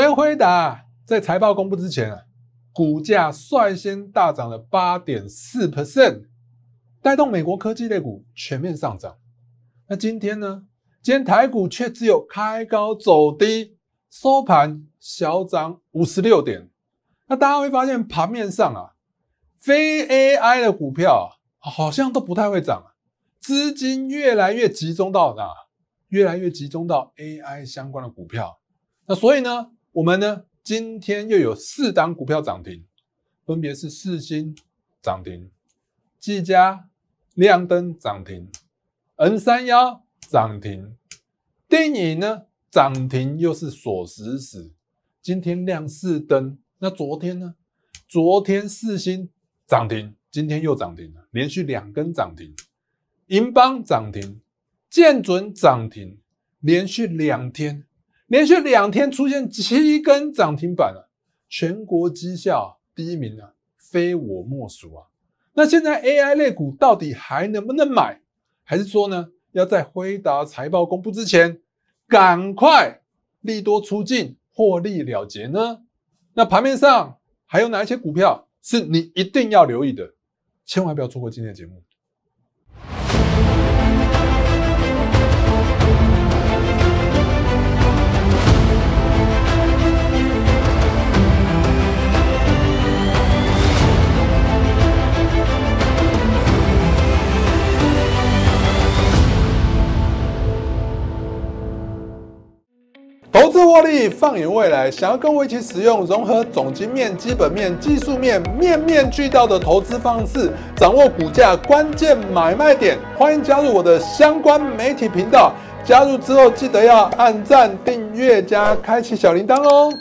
天辉达在财报公布之前啊，股价率先大涨了八点四 percent，带动美国科技类股全面上涨。那今天呢，今天台股却只有开高走低，收盘小涨五十六点。那大家会发现盘面上啊，非 AI 的股票好像都不太会涨，资金越来越集中到哪？越来越集中到 AI 相关的股票。那所以呢？我们呢，今天又有四档股票涨停，分别是四星涨停、技嘉亮灯涨停、N 三幺涨停。电影呢涨停又是锁死死，今天亮四灯。那昨天呢？昨天四星涨停，今天又涨停了，连续两根涨停。银邦涨停，建准涨停，连续两天。连续两天出现七根涨停板了，全国绩效第一名啊，非我莫属啊！那现在 AI 类股到底还能不能买？还是说呢，要在辉达财报公布之前，赶快利多出尽，获利了结呢？那盘面上还有哪一些股票是你一定要留意的？千万不要错过今天的节目。投资获利，放眼未来。想要跟我一起使用融合总经面、基本面、技术面，面面俱到的投资方式，掌握股价关键买卖点，欢迎加入我的相关媒体频道。加入之后，记得要按赞、订阅加开启小铃铛哦。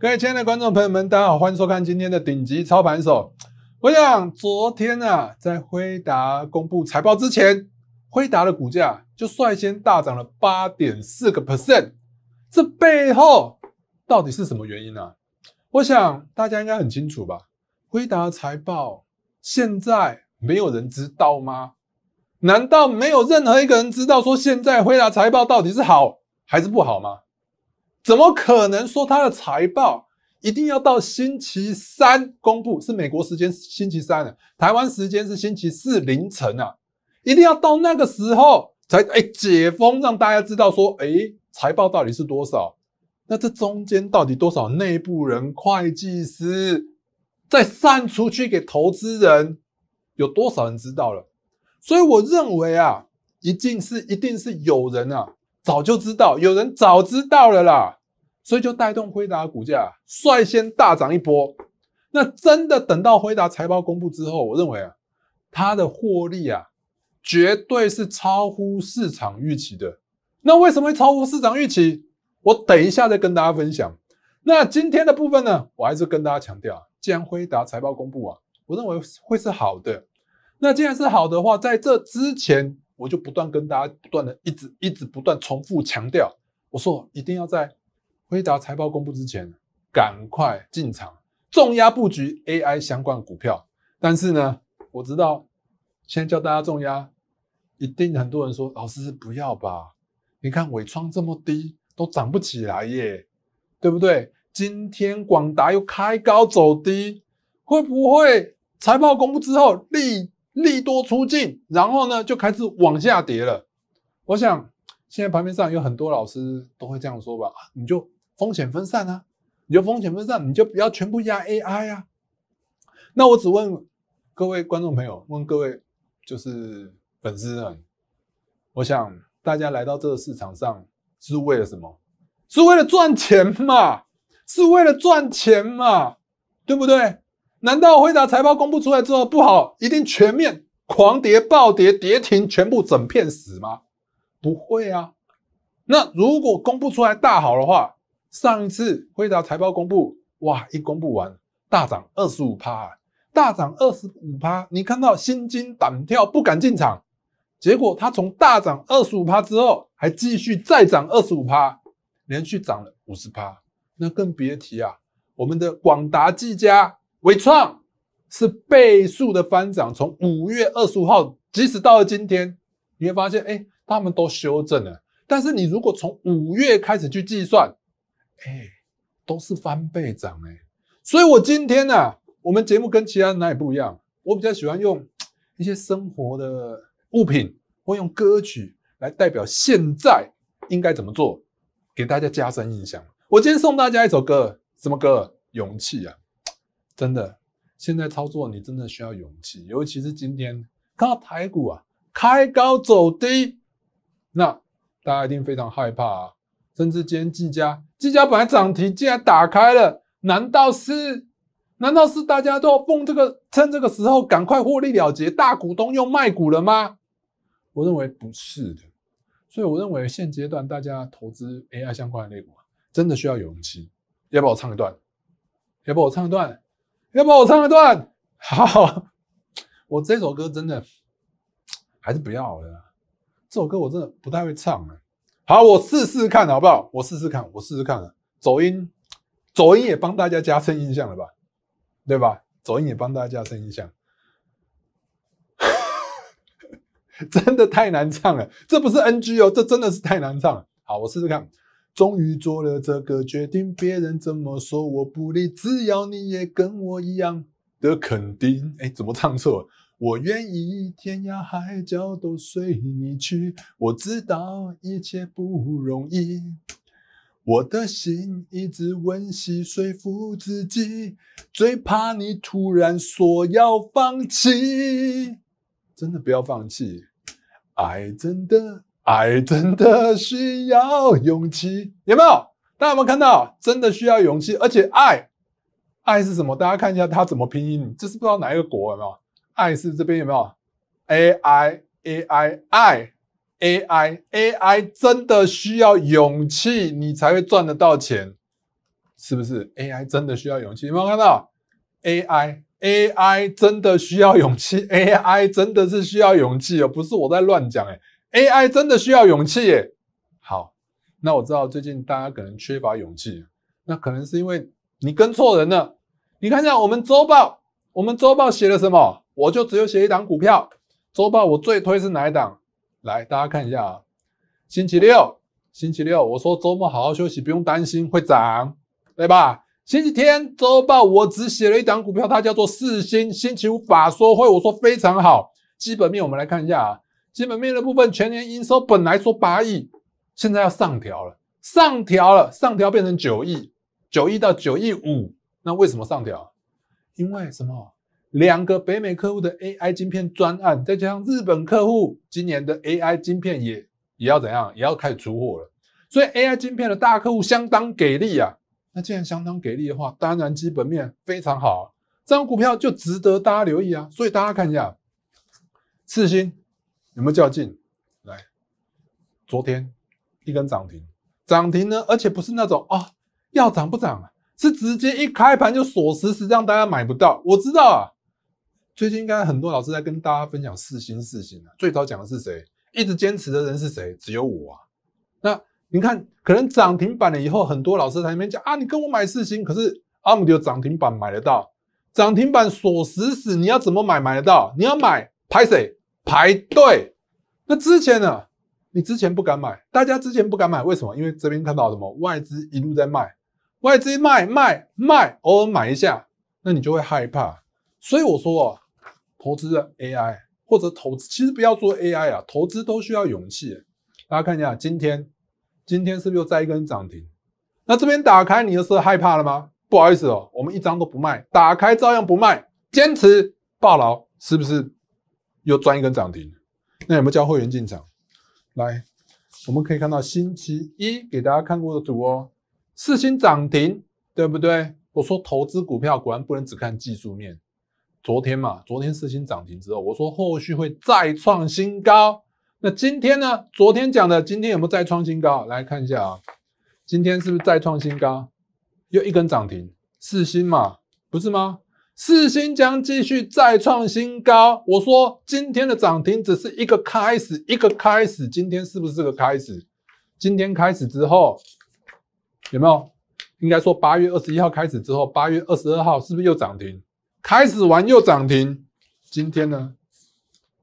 各位亲爱的观众朋友们，大家好，欢迎收看今天的顶级操盘手。我想，昨天啊，在辉达公布财报之前，辉达的股价。就率先大涨了八点四个 percent，这背后到底是什么原因呢？我想大家应该很清楚吧。辉达财报现在没有人知道吗？难道没有任何一个人知道说现在辉达财报到底是好还是不好吗？怎么可能说它的财报一定要到星期三公布？是美国时间星期三的，台湾时间是星期四凌晨啊，一定要到那个时候。才哎解封，让大家知道说，哎财报到底是多少？那这中间到底多少内部人、会计师在散出去给投资人？有多少人知道了？所以我认为啊，一定是一定是有人啊早就知道，有人早知道了啦，所以就带动辉达股价率先大涨一波。那真的等到辉达财报公布之后，我认为啊，它的获利啊。绝对是超乎市场预期的。那为什么会超乎市场预期？我等一下再跟大家分享。那今天的部分呢，我还是跟大家强调既然辉达财报公布啊，我认为会是好的。那既然是好的话，在这之前我就不断跟大家不断的一直一直不断重复强调，我说一定要在辉达财报公布之前赶快进场，重压布局 AI 相关股票。但是呢，我知道现在叫大家重压。一定很多人说，老师不要吧？你看尾创这么低，都涨不起来耶，对不对？今天广达又开高走低，会不会财报公布之后利利多出尽，然后呢就开始往下跌了？我想现在盘面上有很多老师都会这样说吧？你就风险分散啊，你就风险分散，你就不要全部压 AI 呀。那我只问各位观众朋友，问各位就是。粉丝们，我想大家来到这个市场上是为了什么？是为了赚钱嘛？是为了赚钱嘛？对不对？难道辉达财报公布出来之后不好，一定全面狂跌、暴跌、跌停，全部整片死吗？不会啊。那如果公布出来大好的话，上一次辉达财报公布，哇，一公布完大涨二十五趴，大涨二十五趴，你看到心惊胆跳，不敢进场。结果它从大涨二十五趴之后，还继续再涨二十五趴，连续涨了五十趴。那更别提啊，我们的广达、技嘉、伟创是倍数的翻涨。从五月二十五号，即使到了今天，你会发现，哎，他们都修正了。但是你如果从五月开始去计算，哎，都是翻倍涨哎。所以我今天呢，我们节目跟其他人哪里不一样？我比较喜欢用一些生活的。物品会用歌曲来代表现在应该怎么做，给大家加深印象。我今天送大家一首歌，什么歌？勇气啊！真的，现在操作你真的需要勇气，尤其是今天看到台股啊开高走低，那大家一定非常害怕啊，甚至今天计价计价本来涨停竟然打开了，难道是？难道是大家都要蹦这个趁这个时候赶快获利了结，大股东又卖股了吗？我认为不是的，所以我认为现阶段大家投资 AI 相关的类股，真的需要勇气。要不要我唱一段？要不要我唱一段？要不要我唱一段？好，我这首歌真的还是不要了。这首歌我真的不太会唱了。好，我试试看，好不好？我试试看，我试试看。走音，走音也帮大家加深印象了吧？对吧？走音也帮大家声音下，真的太难唱了。这不是 NG 哦，这真的是太难唱了。好，我试试看。终于做了这个决定，别人怎么说我不理，只要你也跟我一样的肯定。哎，怎么唱错？我愿意天涯海角都随你去。我知道一切不容易。我的心一直温习说服自己，最怕你突然说要放弃。真的不要放弃，爱真的爱真的需要勇气。有没有？大家有没有看到？真的需要勇气，而且爱，爱是什么？大家看一下它怎么拼音。这是不知道哪一个国有没有？爱是这边有没有？A I A I I。AI AI 真的需要勇气，你才会赚得到钱，是不是？AI 真的需要勇气，有没有看到？AI AI 真的需要勇气，AI 真的是需要勇气哦，不是我在乱讲诶 a i 真的需要勇气耶。好，那我知道最近大家可能缺乏勇气，那可能是因为你跟错人了。你看一下我们周报，我们周报写了什么？我就只有写一档股票，周报我最推是哪一档？来，大家看一下啊，星期六，星期六，我说周末好好休息，不用担心会涨，对吧？星期天周报我只写了一档股票，它叫做四星。星期五法说会，我说非常好，基本面我们来看一下啊，基本面的部分，全年营收本来说八亿，现在要上调了，上调了，上调变成九亿，九亿到九亿五，那为什么上调？因为什么？两个北美客户的 AI 晶片专案，再加上日本客户今年的 AI 晶片也也要怎样，也要开始出货了。所以 AI 晶片的大客户相当给力啊！那既然相当给力的话，当然基本面非常好，这股股票就值得大家留意啊！所以大家看一下，四星有没有较劲？来，昨天一根涨停，涨停呢，而且不是那种哦要涨不涨，是直接一开盘就锁死，是让大家买不到。我知道啊。最近应该很多老师在跟大家分享四星四星啊，最早讲的是谁？一直坚持的人是谁？只有我啊。那你看，可能涨停板了以后，很多老师在那边讲啊，你跟我买四星，可是阿姆丢涨停板买得到？涨停板锁死死，你要怎么买买得到？你要买排谁？排队。那之前呢？你之前不敢买，大家之前不敢买，为什么？因为这边看到什么？外资一路在卖，外资卖卖卖，偶尔买一下，那你就会害怕。所以我说。投资 AI 或者投资，其实不要做 AI 啊！投资都需要勇气。大家看一下，今天今天是不是又摘一根涨停？那这边打开你的是害怕了吗？不好意思哦，我们一张都不卖，打开照样不卖，坚持爆牢，是不是又赚一根涨停？那有没有叫会员进场？来，我们可以看到星期一给大家看过的图哦，四星涨停，对不对？我说投资股票果然不能只看技术面。昨天嘛，昨天四星涨停之后，我说后续会再创新高。那今天呢？昨天讲的，今天有没有再创新高？来看一下啊，今天是不是再创新高？又一根涨停，四星嘛，不是吗？四星将继续再创新高。我说今天的涨停只是一个开始，一个开始，今天是不是个开始？今天开始之后，有没有？应该说八月二十一号开始之后，八月二十二号是不是又涨停？开始完又涨停，今天呢？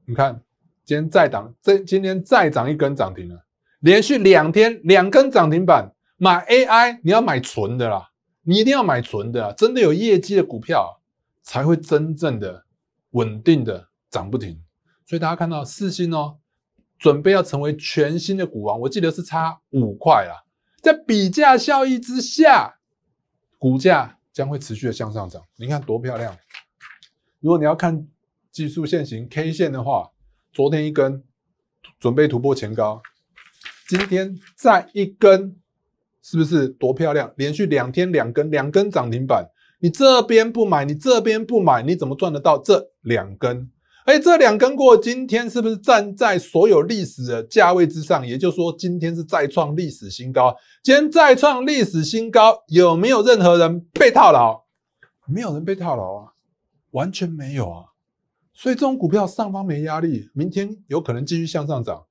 你看，今天再涨，这今天再涨一根涨停了，连续两天两根涨停板。买 AI 你要买纯的啦，你一定要买纯的，真的有业绩的股票才会真正的稳定的涨不停。所以大家看到四星哦，准备要成为全新的股王。我记得是差五块啦，在比价效益之下，股价将会持续的向上涨。你看多漂亮！如果你要看技术线型 K 线的话，昨天一根准备突破前高，今天再一根，是不是多漂亮？连续两天两根，两根涨停板。你这边不买，你这边不买，你怎么赚得到这两根？哎，这两根过今天是不是站在所有历史的价位之上？也就是说，今天是再创历史新高。今天再创历史新高，有没有任何人被套牢？没有人被套牢啊。完全没有啊，所以这种股票上方没压力，明天有可能继续向上涨。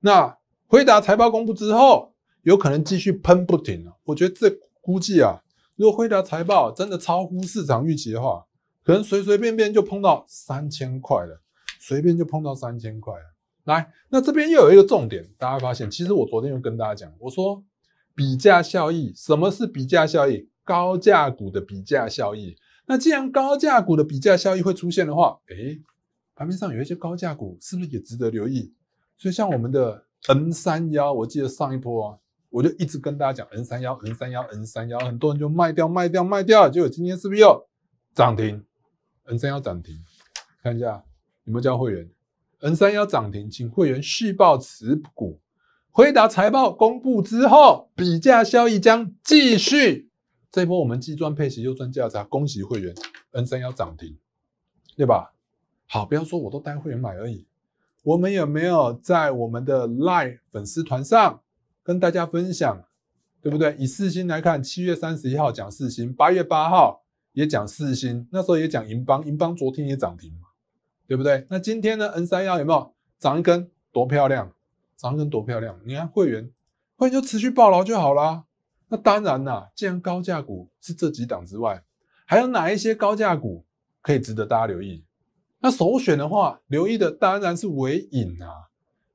那辉达财报公布之后，有可能继续喷不停我觉得这估计啊，如果辉达财报真的超乎市场预期的话，可能随随便便就碰到三千块了，随便就碰到三千块了。来，那这边又有一个重点，大家发现，其实我昨天又跟大家讲，我说比价效益，什么是比价效益？高价股的比价效益。那既然高价股的比价效益会出现的话，哎，盘面上有一些高价股是不是也值得留意？所以像我们的 N 三幺，我记得上一波我就一直跟大家讲 N 三幺、N 三幺、N 三幺，很多人就卖掉、卖掉、卖掉，结果今天是不是又涨停？N 三幺涨停，看一下有没有交会员？N 三幺涨停，请会员续报持股。回答财报公布之后，比价效益将继续。这波我们既赚配息又赚价差，恭喜会员 N 三幺涨停，对吧？好，不要说我都带会员买而已，我们有没有在我们的 l i v e 粉丝团上跟大家分享，对不对？以四星来看，七月三十一号讲四星，八月八号也讲四星，那时候也讲银邦，银邦昨天也涨停嘛，对不对？那今天呢？N 三幺有没有涨一根？多漂亮！涨一根多漂亮！你看会员，会员就持续暴牢就好了。那当然啦，既然高价股是这几档之外，还有哪一些高价股可以值得大家留意？那首选的话，留意的当然是微影啊。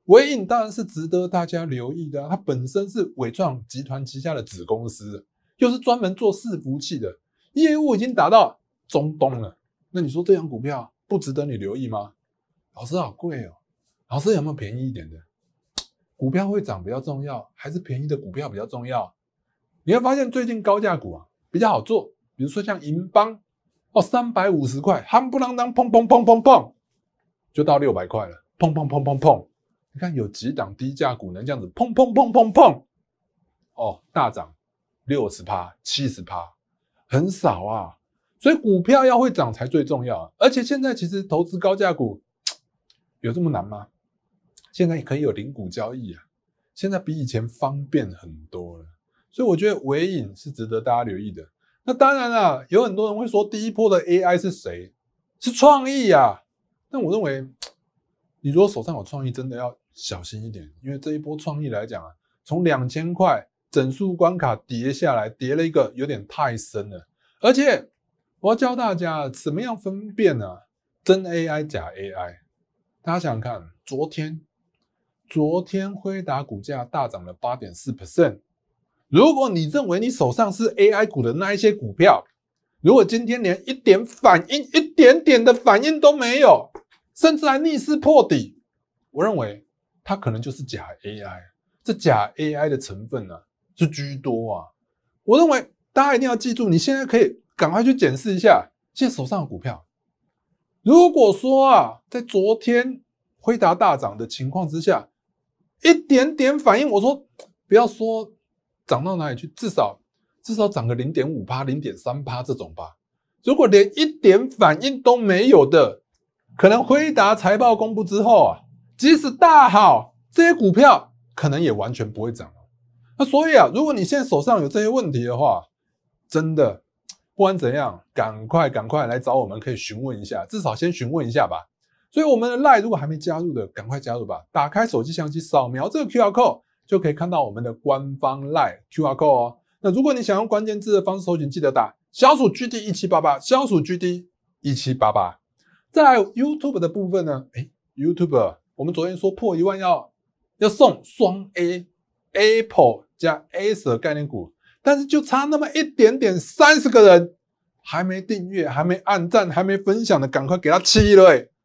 微影当然是值得大家留意的，它本身是伟创集团旗下的子公司，又是专门做伺服器的业务，已经达到中东了。那你说这样股票不值得你留意吗？老师好贵哦，老师有没有便宜一点的股票？会涨比较重要，还是便宜的股票比较重要？你会发现最近高价股啊比较好做，比如说像银邦，哦三百五十块，夯不啷啷，砰砰砰砰砰，就到六百块了，砰砰砰砰砰。你看有几档低价股能这样子砰砰砰砰砰？哦，大涨六十趴、七十趴，很少啊。所以股票要会涨才最重要。而且现在其实投资高价股有这么难吗？现在可以有零股交易啊，现在比以前方便很多了。所以我觉得尾影是值得大家留意的。那当然了，有很多人会说第一波的 AI 是谁？是创意啊。但我认为，你如果手上有创意，真的要小心一点，因为这一波创意来讲啊，从两千块整数关卡叠下来，叠了一个有点太深了。而且我要教大家怎么样分辨呢？真 AI 假 AI？大家想想看，昨天昨天辉达股价大涨了八点四 percent。如果你认为你手上是 AI 股的那一些股票，如果今天连一点反应、一点点的反应都没有，甚至还逆势破底，我认为它可能就是假 AI。这假 AI 的成分啊，是居多啊。我认为大家一定要记住，你现在可以赶快去检视一下，现在手上的股票。如果说啊，在昨天辉达大涨的情况之下，一点点反应，我说不要说。涨到哪里去？至少，至少涨个零点五趴、零点三趴这种吧。如果连一点反应都没有的，可能辉达财报公布之后啊，即使大好，这些股票可能也完全不会涨了。那所以啊，如果你现在手上有这些问题的话，真的不管怎样，赶快赶快来找我们，可以询问一下，至少先询问一下吧。所以我们的赖如果还没加入的，赶快加入吧。打开手机相机，扫描这个 Q R code。就可以看到我们的官方 Live QR Code 哦。那如果你想用关键字的方式搜，寻，记得打小鼠 GD 一七八八，小鼠 GD 一七八八。在 YouTube 的部分呢？哎，YouTube，我们昨天说破一万要要送双 A Apple 加 a 的概念股，但是就差那么一点点，三十个人还没订阅，还没按赞，还没分享的，赶快给他气了，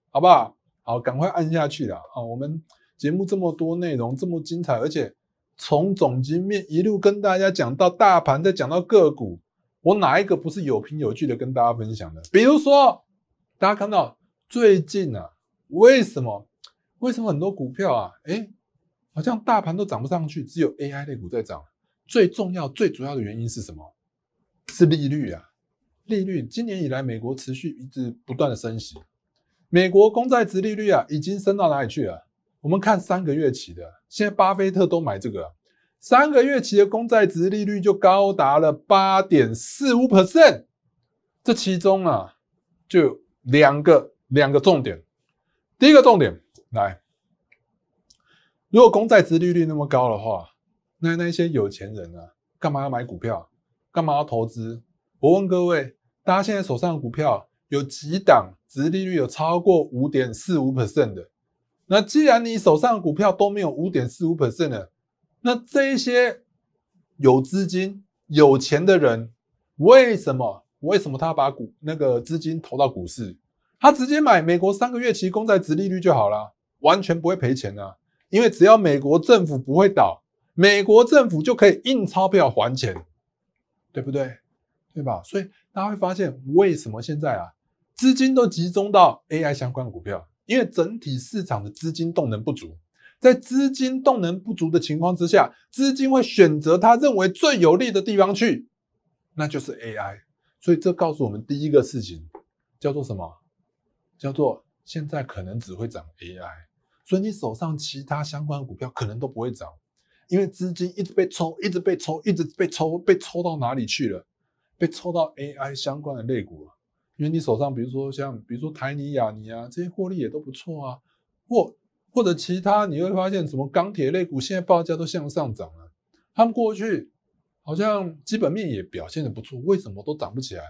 好不好？好，赶快按下去了啊！我们节目这么多内容，这么精彩，而且。从总结面一路跟大家讲到大盘，再讲到个股，我哪一个不是有凭有据的跟大家分享的？比如说，大家看到最近啊，为什么？为什么很多股票啊，哎，好像大盘都涨不上去，只有 AI 类股在涨？最重要、最主要的原因是什么？是利率啊！利率今年以来，美国持续一直不断的升息，美国公债值利率啊，已经升到哪里去了？我们看三个月期的，现在巴菲特都买这个。三个月期的公债值利率就高达了八点四五 percent，这其中啊，就两个两个重点。第一个重点来，如果公债值利率那么高的话，那那些有钱人呢，干嘛要买股票？干嘛要投资？我问各位，大家现在手上的股票有几档值利率有超过五点四五 percent 的？那既然你手上的股票都没有五点四五 percent 的，那这些有资金、有钱的人，为什么？为什么他把股那个资金投到股市？他直接买美国三个月期公债殖利率就好了，完全不会赔钱啊！因为只要美国政府不会倒，美国政府就可以印钞票还钱，对不对？对吧？所以大家会发现，为什么现在啊，资金都集中到 AI 相关股票？因为整体市场的资金动能不足，在资金动能不足的情况之下，资金会选择他认为最有利的地方去，那就是 AI。所以这告诉我们第一个事情叫做什么？叫做现在可能只会涨 AI，所以你手上其他相关股票可能都不会涨，因为资金一直被抽，一直被抽，一直被抽，被抽到哪里去了？被抽到 AI 相关的类股了。因为你手上，比如说像比如说台泥、亚泥啊，这些获利也都不错啊，或或者其他，你会发现什么钢铁类股现在报价都向上涨了。他们过去好像基本面也表现的不错，为什么都涨不起来？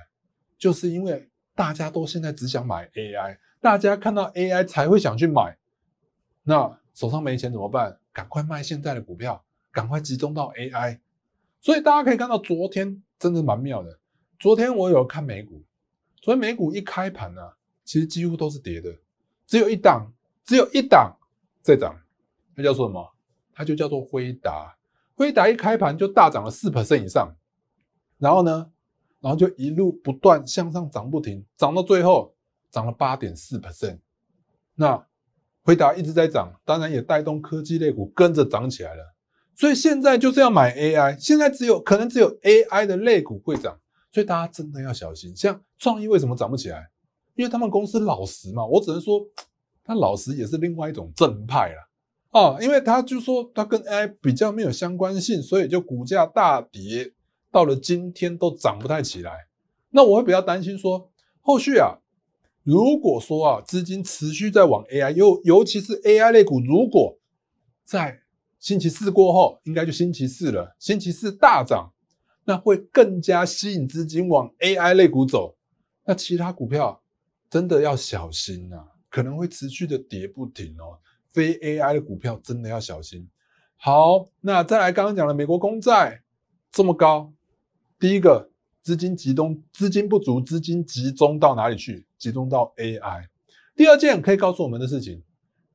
就是因为大家都现在只想买 AI，大家看到 AI 才会想去买。那手上没钱怎么办？赶快卖现在的股票，赶快集中到 AI。所以大家可以看到，昨天真的蛮妙的。昨天我有看美股。所以美股一开盘呢，其实几乎都是跌的，只有一档，只有一档在涨，它叫做什么？它就叫做辉达。辉达一开盘就大涨了四 percent 以上，然后呢，然后就一路不断向上涨不停，涨到最后涨了八点四 percent。那辉达一直在涨，当然也带动科技类股跟着涨起来了。所以现在就是要买 AI，现在只有可能只有 AI 的类股会涨。所以大家真的要小心，像创意为什么涨不起来？因为他们公司老实嘛，我只能说，他老实也是另外一种正派了啊，因为他就说他跟 AI 比较没有相关性，所以就股价大跌，到了今天都涨不太起来。那我会比较担心说，后续啊，如果说啊资金持续在往 AI，尤尤其是 AI 类股，如果在星期四过后，应该就星期四了，星期四大涨。那会更加吸引资金往 AI 类股走，那其他股票真的要小心呐，可能会持续的跌不停哦。非 AI 的股票真的要小心。好，那再来刚刚讲的美国公债这么高，第一个资金集中，资金不足，资金集中到哪里去？集中到 AI。第二件可以告诉我们的事情，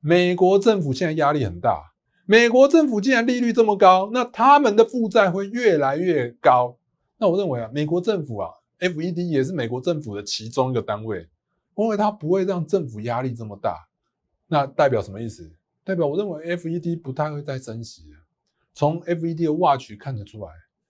美国政府现在压力很大。美国政府既然利率这么高，那他们的负债会越来越高。那我认为啊，美国政府啊，FED 也是美国政府的其中一个单位，因为它不会让政府压力这么大。那代表什么意思？代表我认为 FED 不太会再升息。了。从 FED 的 Watch 看得出来，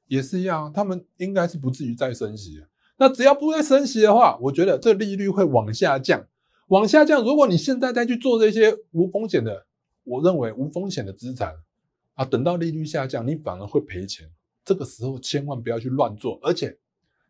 也是一样，他们应该是不至于再升息。了。那只要不再升息的话，我觉得这利率会往下降，往下降。如果你现在再去做这些无风险的，我认为无风险的资产，啊，等到利率下降，你反而会赔钱。这个时候千万不要去乱做，而且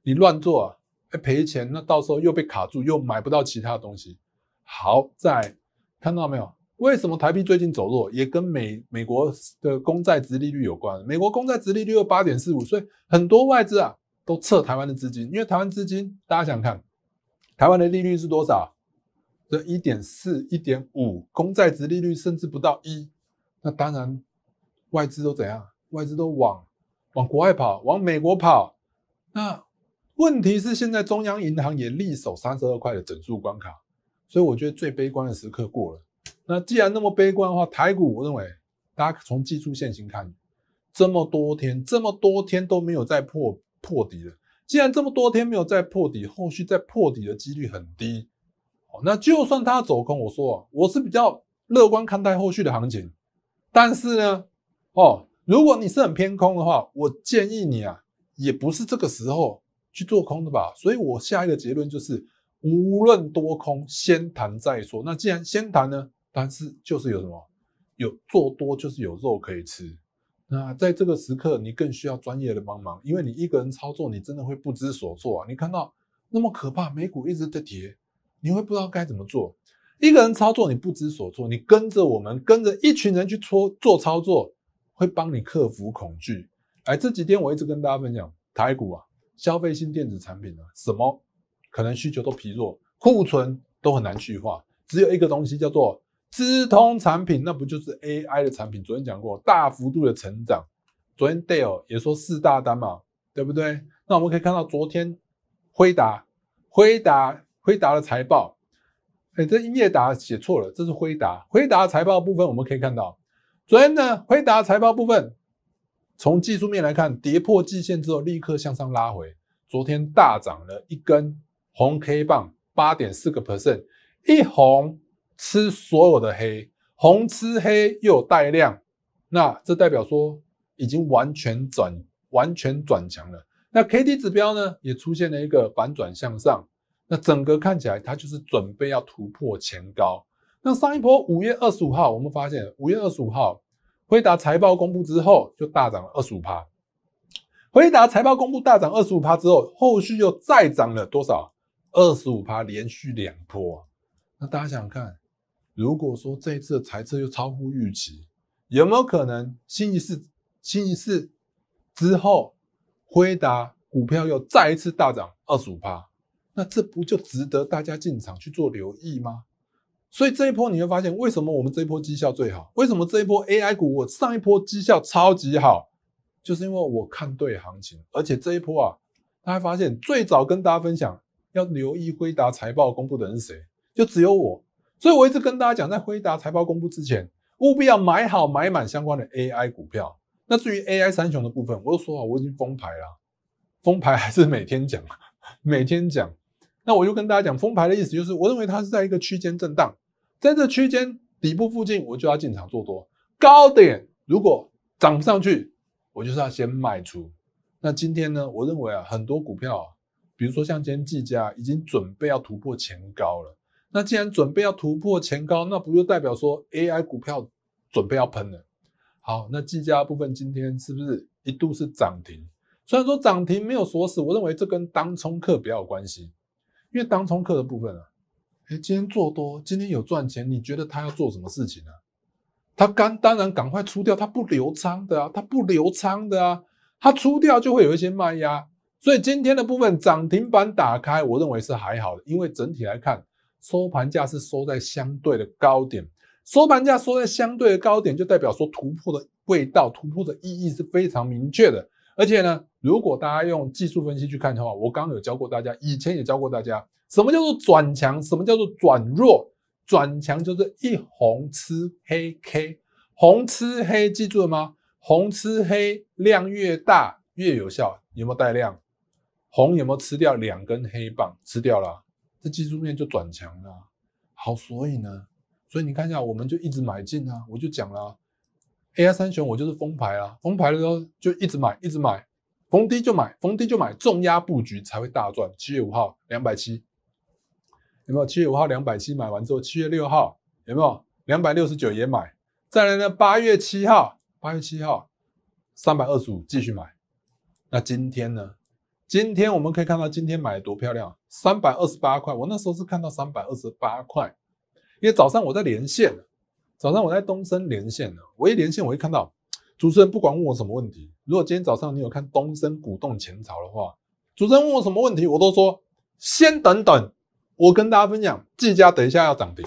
你乱做还赔钱，那到时候又被卡住，又买不到其他东西。好在看到没有？为什么台币最近走弱，也跟美美国的公债殖利率有关？美国公债殖利率有八点四五，所以很多外资啊都撤台湾的资金，因为台湾资金大家想看，台湾的利率是多少？的一点四、一点五，公债值利率甚至不到一，那当然外资都怎样？外资都往往国外跑，往美国跑。那问题是现在中央银行也力守三十二块的整数关卡，所以我觉得最悲观的时刻过了。那既然那么悲观的话，台股我认为大家从技术线型看，这么多天，这么多天都没有再破破底了。既然这么多天没有再破底，后续再破底的几率很低。那就算它走空，我说啊，我是比较乐观看待后续的行情。但是呢，哦，如果你是很偏空的话，我建议你啊，也不是这个时候去做空的吧。所以我下一个结论就是，无论多空，先谈再说。那既然先谈呢，但是就是有什么有做多就是有肉可以吃。那在这个时刻，你更需要专业的帮忙，因为你一个人操作，你真的会不知所措啊。你看到那么可怕，美股一直在跌。你会不知道该怎么做，一个人操作你不知所措，你跟着我们，跟着一群人去搓做操作，会帮你克服恐惧。哎，这几天我一直跟大家分享台股啊，消费性电子产品啊，什么可能需求都疲弱，库存都很难去化，只有一个东西叫做资通产品，那不就是 AI 的产品？昨天讲过大幅度的成长，昨天戴尔也说四大单嘛，对不对？那我们可以看到昨天辉达，辉达。辉达的财报，哎，这英业达写错了，这是辉达。辉达财报部分我们可以看到，昨天呢，辉达财报部分从技术面来看，跌破季线之后立刻向上拉回，昨天大涨了一根红 K 棒，八点四个 percent，一红吃所有的黑，红吃黑又带量，那这代表说已经完全转完全转强了。那 K D 指标呢，也出现了一个反转向上。那整个看起来，它就是准备要突破前高。那上一波五月二十五号，我们发现五月二十五号，辉达财报公布之后就大涨了二十五趴。辉达财报公布大涨二十五趴之后，后续又再涨了多少？二十五趴连续两波。那大家想看，如果说这一次的财测又超乎预期，有没有可能星期四星期四之后，辉达股票又再一次大涨二十五趴？那这不就值得大家进场去做留意吗？所以这一波你会发现，为什么我们这一波绩效最好？为什么这一波 AI 股我上一波绩效超级好？就是因为我看对行情，而且这一波啊，大家发现最早跟大家分享要留意辉达财报公布的人是谁，就只有我。所以我一直跟大家讲，在辉达财报公布之前，务必要买好买满相关的 AI 股票。那至于 AI 三雄的部分，我都说好我已经封牌了，封牌还是每天讲，每天讲。那我就跟大家讲，封盘的意思就是，我认为它是在一个区间震荡，在这区间底部附近，我就要进场做多；高点如果涨不上去，我就是要先卖出。那今天呢，我认为啊，很多股票，比如说像今天技嘉，已经准备要突破前高了。那既然准备要突破前高，那不就代表说 AI 股票准备要喷了？好，那技嘉部分今天是不是一度是涨停？虽然说涨停没有锁死，我认为这跟当冲客比较有关系。因为当冲客的部分啊，哎，今天做多，今天有赚钱，你觉得他要做什么事情呢？他赶，当然赶快出掉，他不留仓的啊，他不留仓的啊，他出掉就会有一些卖压，所以今天的部分涨停板打开，我认为是还好的，因为整体来看，收盘价是收在相对的高点，收盘价收在相对的高点，就代表说突破的味道，突破的意义是非常明确的，而且呢。如果大家用技术分析去看的话，我刚刚有教过大家，以前也教过大家，什么叫做转强，什么叫做转弱。转强就是一红吃黑 K，红吃黑，记住了吗？红吃黑，量越大越有效，有没有带量？红有没有吃掉两根黑棒？吃掉了，这技术面就转强了。好，所以呢，所以你看一下，我们就一直买进啊，我就讲了，AI 三雄我就是封牌啊，封牌了之后就一直买，一直买。逢低就买，逢低就买，重压布局才会大赚。七月五号两百七，有没有？七月五号两百七买完之后，七月六号有没有？两百六十九也买。再来呢？八月七号，八月七号三百二十五继续买。那今天呢？今天我们可以看到今天买的多漂亮，三百二十八块。我那时候是看到三百二十八块，因为早上我在连线，早上我在东升连线呢。我一连线，我一看到。主持人不管问我什么问题，如果今天早上你有看东升股动前朝的话，主持人问我什么问题，我都说先等等。我跟大家分享，季嘉等一下要涨停。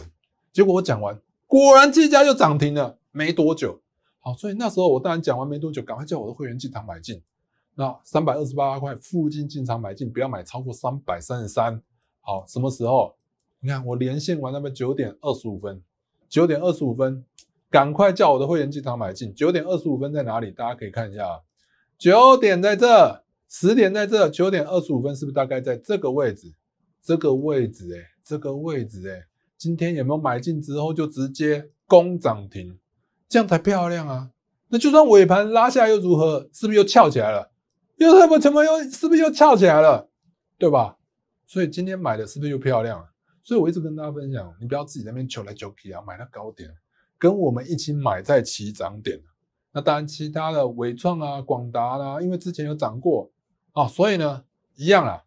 结果我讲完，果然季嘉又涨停了，没多久。好，所以那时候我当然讲完没多久，赶快叫我的会员进场买进，那三百二十八块附近进场买进，不要买超过三百三十三。好，什么时候？你看我连线完，那么九点二十五分，九点二十五分。赶快叫我的会员进场买进。九点二十五分在哪里？大家可以看一下啊，九点在这，十点在这，九点二十五分是不是大概在这个位置？这个位置，哎，这个位置，哎，今天有没有买进之后就直接攻涨停，这样才漂亮啊？那就算尾盘拉下来又如何？是不是又翘起来了？又是么怎么又是不是又翘起来了？对吧？所以今天买的是不是又漂亮？所以我一直跟大家分享，你不要自己在那边求来求去啊，买了高点。跟我们一起买在起涨点那当然其他的伟创啊、广达啦，因为之前有涨过啊，所以呢一样啊，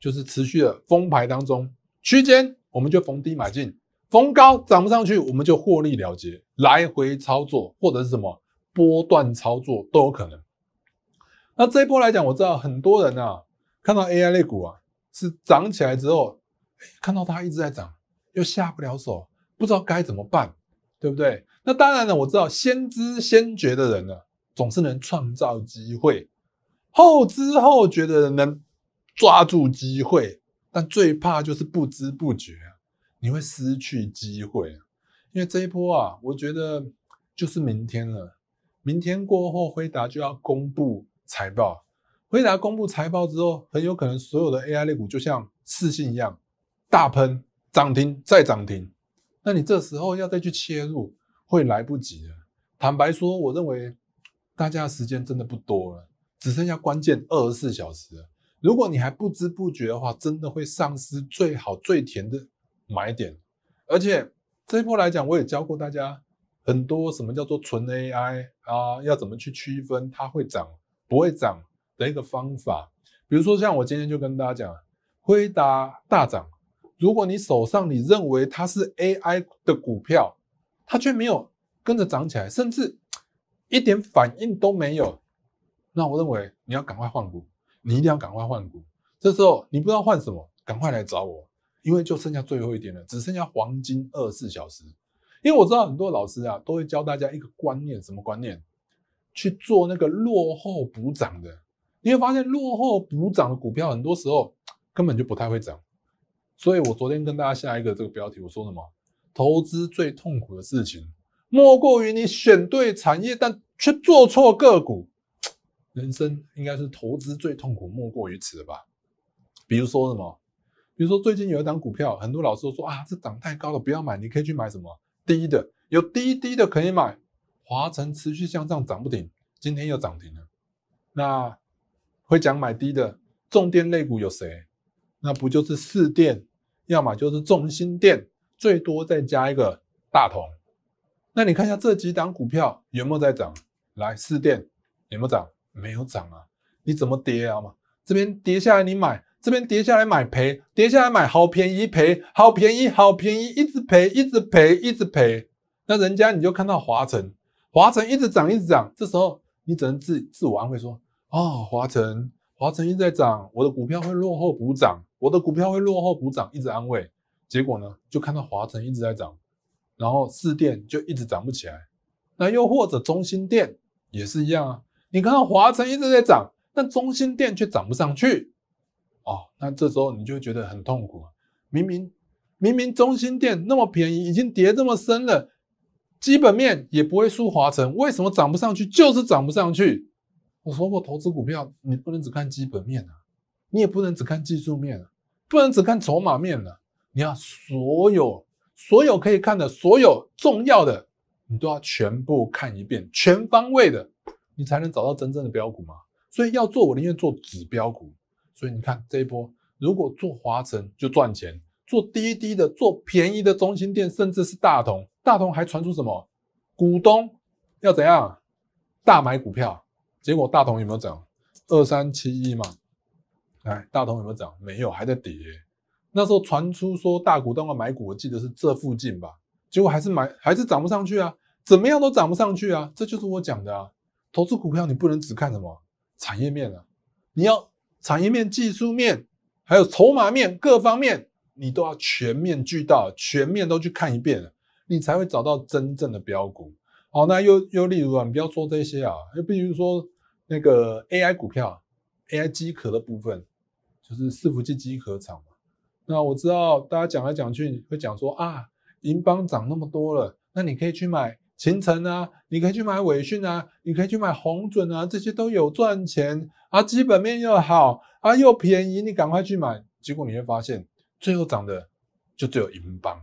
就是持续的封牌当中区间，我们就逢低买进，逢高涨不上去，我们就获利了结，来回操作或者是什么波段操作都有可能。那这一波来讲，我知道很多人啊，看到 AI 类股啊是涨起来之后，看到它一直在涨，又下不了手，不知道该怎么办。对不对？那当然了，我知道先知先觉的人呢，总是能创造机会；后知后觉的人能抓住机会。但最怕就是不知不觉，你会失去机会。因为这一波啊，我觉得就是明天了。明天过后，辉达就要公布财报。辉达公布财报之后，很有可能所有的 AI 类股就像四信一样，大喷涨停，再涨停。那你这时候要再去切入，会来不及的。坦白说，我认为大家时间真的不多了，只剩下关键二十四小时了。如果你还不知不觉的话，真的会丧失最好最甜的买点。而且这一波来讲，我也教过大家很多什么叫做纯 AI 啊，要怎么去区分它会涨不会涨的一个方法。比如说像我今天就跟大家讲，辉达大涨。如果你手上你认为它是 AI 的股票，它却没有跟着涨起来，甚至一点反应都没有，那我认为你要赶快换股，你一定要赶快换股。这时候你不知道换什么，赶快来找我，因为就剩下最后一点了，只剩下黄金二四小时。因为我知道很多老师啊，都会教大家一个观念，什么观念？去做那个落后补涨的，你会发现落后补涨的股票，很多时候根本就不太会涨。所以我昨天跟大家下一个这个标题，我说什么？投资最痛苦的事情，莫过于你选对产业，但却做错个股。人生应该是投资最痛苦莫过于此吧？比如说什么？比如说最近有一档股票，很多老师都说啊，这涨太高了，不要买。你可以去买什么低的？有低低的可以买。华晨持续向上涨不停，今天又涨停了。那会讲买低的重电类股有谁？那不就是四电，要么就是重心电，最多再加一个大同。那你看一下这几档股票，有没有在涨？来，四电有没有涨？没有涨啊！你怎么跌啊嘛？这边跌下来你买，这边跌下来买赔，跌下来买好便宜赔，好便宜，好便宜，一直赔，一直赔，一直赔。那人家你就看到华晨，华晨一直涨，一直涨。这时候你只能自自我安慰说，啊，华晨。华晨一直在涨，我的股票会落后补涨，我的股票会落后补涨，一直安慰。结果呢，就看到华晨一直在涨，然后四店就一直涨不起来。那又或者中心店也是一样啊，你看到华晨一直在涨，但中心店却涨不上去。哦，那这时候你就觉得很痛苦啊，明明明明中心店那么便宜，已经跌这么深了，基本面也不会输华晨，为什么涨不上去？就是涨不上去。我说过，投资股票你不能只看基本面啊，你也不能只看技术面啊，不能只看筹码面啊，你要所有所有可以看的所有重要的，你都要全部看一遍，全方位的，你才能找到真正的标股嘛。所以要做，我宁愿做指标股。所以你看这一波，如果做华晨就赚钱，做滴滴的，做便宜的中心店，甚至是大同，大同还传出什么股东要怎样大买股票。结果大同有没有涨？二三七一嘛，哎，大同有没有涨？没有，还在跌。那时候传出说大股东要买股，我记得是这附近吧。结果还是买，还是涨不上去啊？怎么样都涨不上去啊？这就是我讲的啊！投资股票你不能只看什么产业面啊，你要产业面、技术面，还有筹码面各方面，你都要全面俱到，全面都去看一遍，你才会找到真正的标股。好，那又又例如啊，你不要说这些啊，又比如说。那个 AI 股票，AI 机壳的部分，就是伺服器机壳厂嘛。那我知道大家讲来讲去会讲说啊，银邦涨那么多了，那你可以去买勤城啊，你可以去买伟讯啊，你可以去买红准啊，这些都有赚钱啊，基本面又好啊，又便宜，你赶快去买。结果你会发现，最后涨的就只有银邦，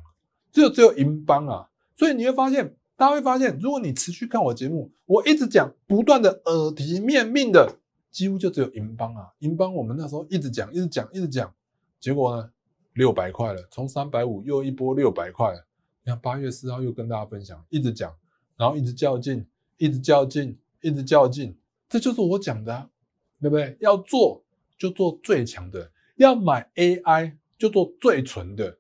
只有只有银邦啊。所以你会发现。大家会发现，如果你持续看我节目，我一直讲，不断的耳提面命的，几乎就只有银邦啊，银邦我们那时候一直讲，一直讲，一直讲，结果呢，六百块了，从三百五又一波六百块，了。你看八月四号又跟大家分享，一直讲，然后一直较劲，一直较劲，一直较劲，这就是我讲的，对不对？要做就做最强的，要买 AI 就做最纯的，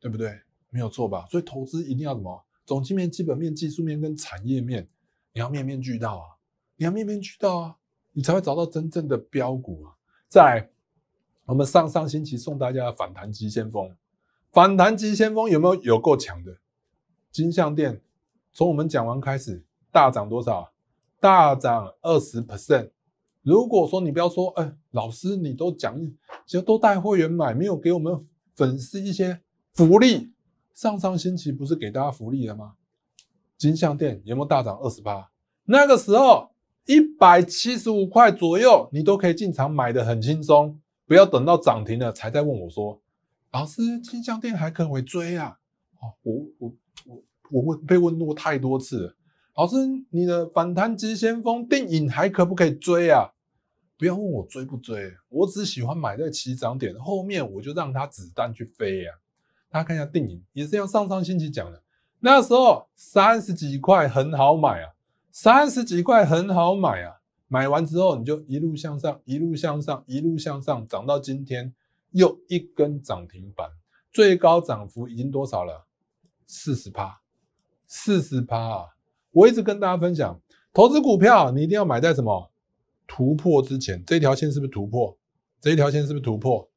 对不对？没有错吧？所以投资一定要什么？总经面、基本面、技术面跟产业面，你要面面俱到啊！你要面面俱到啊，你才会找到真正的标股啊！在我们上上星期送大家的反弹急先锋，反弹急先锋有没有有够强的？金项店从我们讲完开始大涨多少？大涨二十 percent。如果说你不要说，哎，老师你都讲，就都带会员买，没有给我们粉丝一些福利。上上星期不是给大家福利了吗？金相店有没有大涨二十八？那个时候一百七十五块左右，你都可以进场买的很轻松。不要等到涨停了才在问我说：“老师，金相店还可不可以追啊？”哦，我我我我问被问过太多次。老师，你的反弹急先锋电影还可不可以追啊？不要问我追不追，我只喜欢买在起涨点后面，我就让它子弹去飞呀。大家看一下电影，也是要上上星期讲的，那时候三十几块很好买啊，三十几块很好买啊，买完之后你就一路向上，一路向上，一路向上，涨到今天又一根涨停板，最高涨幅已经多少了？四十趴，四十趴啊！我一直跟大家分享，投资股票你一定要买在什么突破之前，这一条线是不是突破？这一条线是不是突破？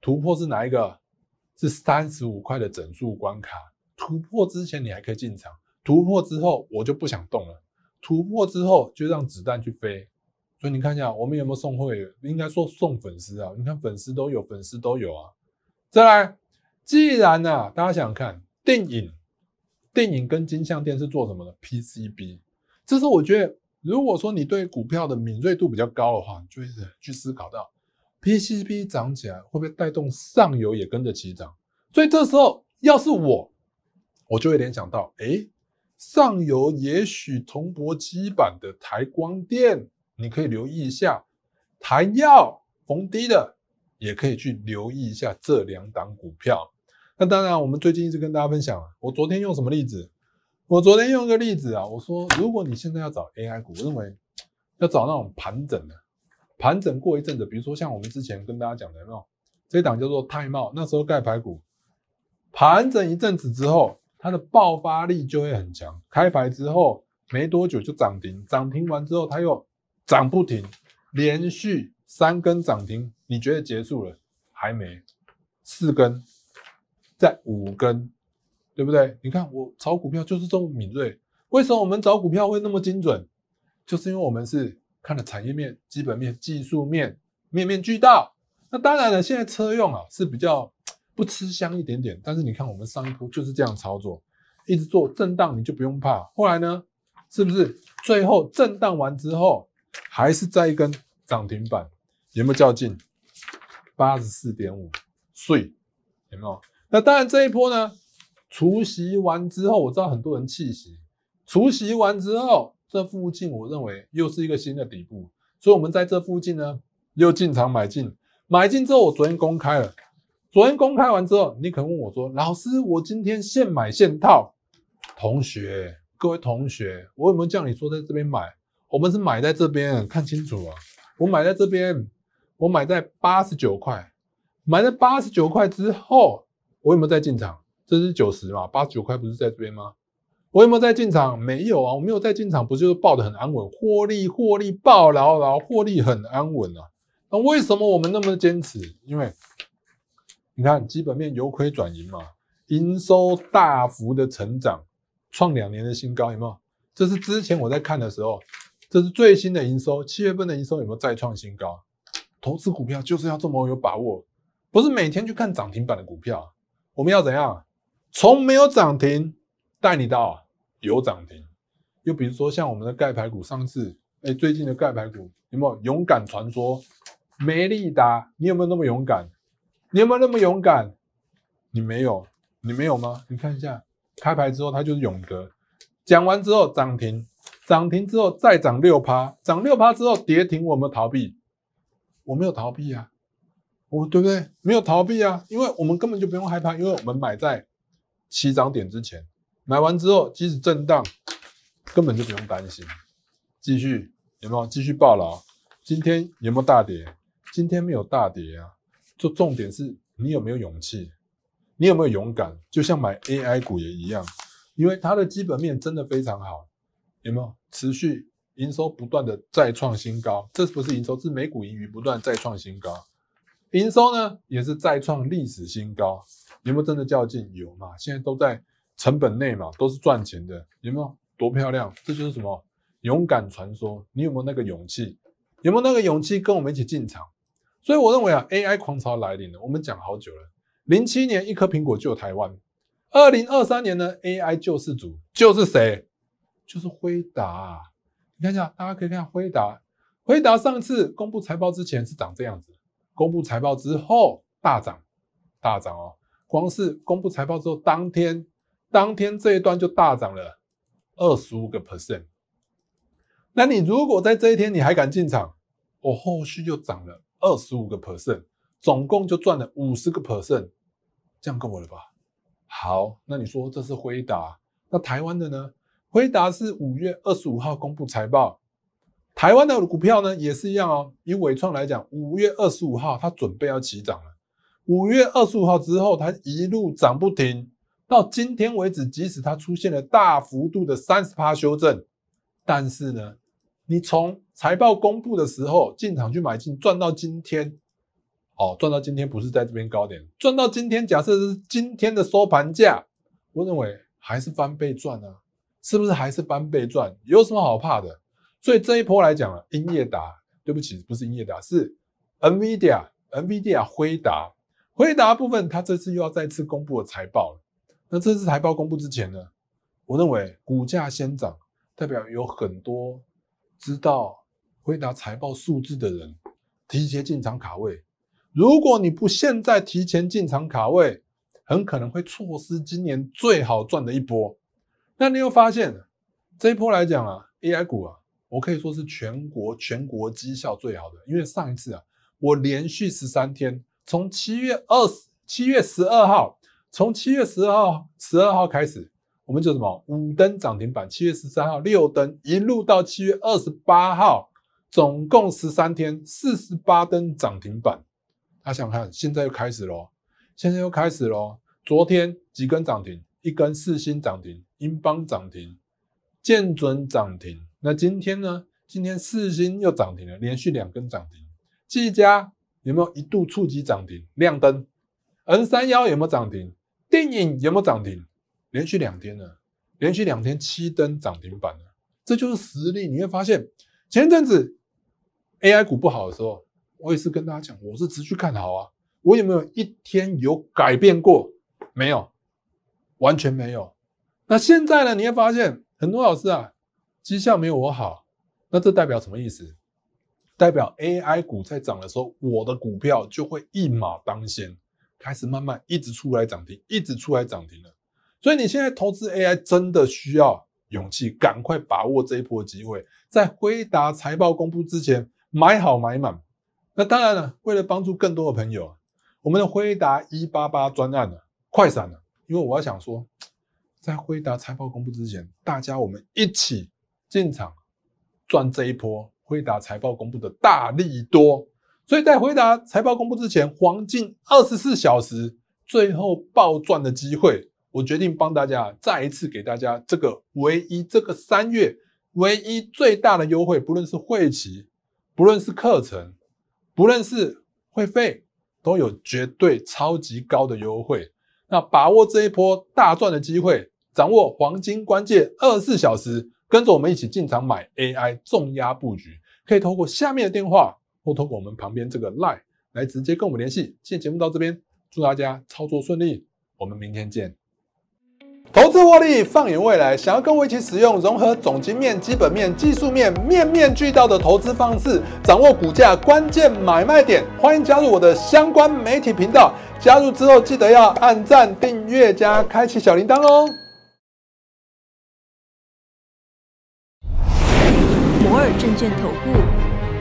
突破是哪一个？是三十五块的整数关卡突破之前，你还可以进场；突破之后，我就不想动了。突破之后就让子弹去飞。所以你看一下，我们有没有送会员？应该说送粉丝啊。你看粉丝都有，粉丝都有啊。再来，既然呢，大家想想看，电影、电影跟金像店是做什么的？PCB。这是我觉得，如果说你对股票的敏锐度比较高的话，就会去思考到。P C B 涨起来，会不会带动上游也跟着起涨？所以这时候要是我，我就会联想到，哎，上游也许铜箔基板的台光电，你可以留意一下；台药逢低的，也可以去留意一下这两档股票。那当然，我们最近一直跟大家分享，我昨天用什么例子？我昨天用一个例子啊，我说，如果你现在要找 A I 股，我认为要找那种盘整的。盘整过一阵子，比如说像我们之前跟大家讲的那这一档叫做泰茂，那时候盖牌股盘整一阵子之后，它的爆发力就会很强。开牌之后没多久就涨停，涨停完之后它又涨不停，连续三根涨停，你觉得结束了？还没，四根，再五根，对不对？你看我炒股票就是这么敏锐。为什么我们找股票会那么精准？就是因为我们是。看了产业面、基本面、技术面，面面俱到。那当然了，现在车用啊是比较不吃香一点点，但是你看我们上一波就是这样操作，一直做震荡，你就不用怕。后来呢，是不是最后震荡完之后还是在一根涨停板有没有较劲？八十四点五，所以有没有？那当然这一波呢，除夕完之后，我知道很多人气息，除夕完之后。这附近我认为又是一个新的底部，所以，我们在这附近呢又进场买进。买进之后，我昨天公开了。昨天公开完之后，你可能问我说：“老师，我今天现买现套。”同学，各位同学，我有没有叫你说在这边买？我们是买在这边，看清楚啊！我买在这边，我买在八十九块，买了八十九块之后，我有没有再进场？这是九十嘛？八十九块不是在这边吗？我有没有再进场？没有啊，我没有再进场，不就是抱得很安稳，获利获利，抱牢牢获利很安稳啊。那为什么我们那么坚持？因为你看基本面由亏转盈嘛，营收大幅的成长，创两年的新高，有没有？这是之前我在看的时候，这是最新的营收，七月份的营收有没有再创新高？投资股票就是要这么有把握，不是每天去看涨停板的股票。我们要怎样？从没有涨停。带你到有涨停，又比如说像我们的钙牌股，上次哎，最近的钙牌股有没有勇敢传说？美丽达，你有没有那么勇敢？你有没有那么勇敢？你没有，你没有吗？你看一下开牌之后，它就是永德，讲完之后涨停，涨停之后再涨六趴，涨六趴之后跌停，我们没有逃避？我没有逃避啊，我对不对？没有逃避啊，因为我们根本就不用害怕，因为我们买在起涨点之前。买完之后，即使震荡，根本就不用担心。继续有没有继续暴牢？今天有没有大跌？今天没有大跌啊。就重点是你有没有勇气？你有没有勇敢？就像买 AI 股也一样，因为它的基本面真的非常好。有没有持续营收不断的再创新高？这不是营收，是每股盈余不断再创新高。营收呢也是再创历史新高。有没有真的较劲？有嘛？现在都在。成本内嘛都是赚钱的，有没有多漂亮？这就是什么勇敢传说？你有没有那个勇气？有没有那个勇气跟我们一起进场？所以我认为啊，AI 狂潮来临了。我们讲好久了，零七年一颗苹果救台湾，二零二三年呢 AI 救世主就是谁？就是辉达。你看一下，大家可以看下辉达。辉达上次公布财报之前是长这样子，公布财报之后大涨，大涨哦。光是公布财报之后当天。当天这一段就大涨了二十五个 percent，那你如果在这一天你还敢进场，我后续就涨了二十五个 percent，总共就赚了五十个 percent，这样够我了吧？好，那你说这是辉达，那台湾的呢？辉达是五月二十五号公布财报，台湾的股票呢也是一样哦。以伟创来讲，五月二十五号它准备要起涨了，五月二十五号之后它一路涨不停。到今天为止，即使它出现了大幅度的三十趴修正，但是呢，你从财报公布的时候进场去买进，赚到今天，哦，赚到今天不是在这边高点，赚到今天，假设是今天的收盘价，我认为还是翻倍赚啊，是不是还是翻倍赚？有什么好怕的？所以这一波来讲啊，英业达，对不起，不是英业达，是 Nvidia，Nvidia 回答回答部分，它这次又要再次公布了财报了。那这次财报公布之前呢，我认为股价先涨，代表有很多知道回答财报数字的人提前进场卡位。如果你不现在提前进场卡位，很可能会错失今年最好赚的一波。那你又发现这一波来讲啊，AI 股啊，我可以说是全国全国绩效最好的，因为上一次啊，我连续十三天，从七月二十七月十二号。从七月十二号十二号开始，我们就什么五登涨停板。七月十三号六登，一路到七月二十八号，总共十三天，四十八登涨停板。大家想看，现在又开始咯现在又开始咯昨天几根涨停，一根四星涨停，英邦涨停，建准涨停。那今天呢？今天四星又涨停了，连续两根涨停。技嘉有没有一度触及涨停？亮灯。N 三幺有没有涨停？电影有没有涨停？连续两天了，连续两天七登涨停板了，这就是实力。你会发现，前阵子 AI 股不好的时候，我也是跟大家讲，我是持续看好啊。我有没有一天有改变过？没有，完全没有。那现在呢？你会发现很多老师啊，绩效没有我好，那这代表什么意思？代表 AI 股在涨的时候，我的股票就会一马当先。开始慢慢一直出来涨停，一直出来涨停了。所以你现在投资 AI 真的需要勇气，赶快把握这一波机会，在辉达财报公布之前买好买满。那当然了，为了帮助更多的朋友，我们的辉达188专案呢，快闪了。因为我要想说，在辉达财报公布之前，大家我们一起进场赚这一波辉达财报公布的大利多。所以在回答财报公布之前，黄金二十四小时最后暴赚的机会，我决定帮大家再一次给大家这个唯一这个三月唯一最大的优惠，不论是会籍，不论是课程，不论是会费，都有绝对超级高的优惠。那把握这一波大赚的机会，掌握黄金关键二十四小时，跟着我们一起进场买 AI 重压布局，可以透过下面的电话。或通过我们旁边这个 line 来直接跟我们联系。今天节目到这边，祝大家操作顺利，我们明天见。投资获利，放眼未来，想要跟我一起使用融合总经面、基本面、技术面，面面俱到的投资方式，掌握股价关键买卖点，欢迎加入我的相关媒体频道。加入之后记得要按赞、订阅加开启小铃铛哦。摩尔证券投顾。